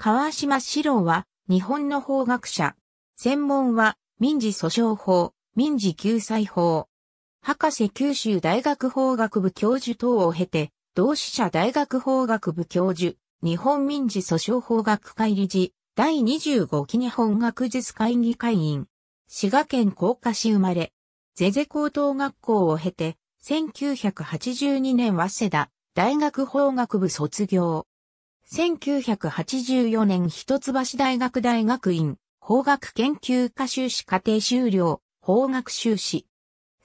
川島史郎は、日本の法学者。専門は、民事訴訟法、民事救済法。博士九州大学法学部教授等を経て、同志社大学法学部教授、日本民事訴訟法学会理事、第25期日本学術会議会員。滋賀県甲賀市生まれ。ゼゼ高等学校を経て、1982年早稲田大学法学部卒業。1984年一橋大学大学院、法学研究科修士課程修了、法学修士。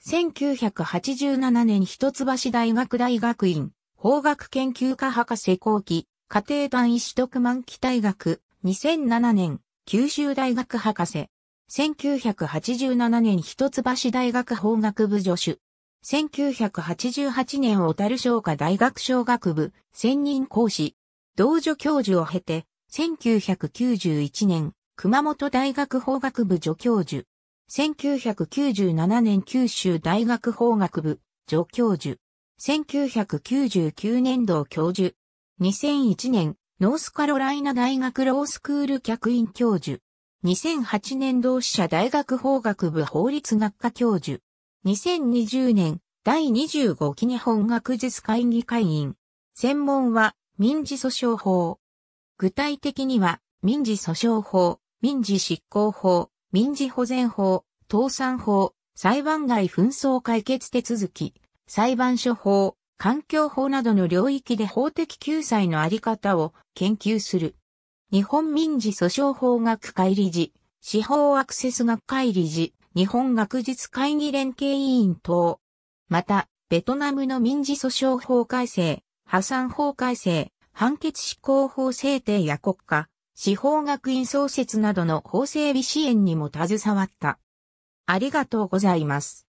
1987年一橋大学大学院、法学研究科博士後期、家庭単位取得満期大学、2007年、九州大学博士。1987年一橋大学法学部助手。1988年小樽商科大学商学部、専任講師。同助教授を経て、1991年、熊本大学法学部助教授。1997年九州大学法学部助教授。1999年度教授。2001年、ノースカロライナ大学ロースクール客員教授。2008年同志社大学法学部法律学科教授。2020年、第25期日本学術会議会員。専門は民事訴訟法。具体的には、民事訴訟法、民事執行法、民事保全法、倒産法、裁判外紛争解決手続き、裁判所法、環境法などの領域で法的救済のあり方を研究する。日本民事訴訟法学会理事、司法アクセス学会理事、日本学術会議連携委員等。また、ベトナムの民事訴訟法改正、破産法改正、判決施行法制定や国家、司法学院創設などの法整備支援にも携わった。ありがとうございます。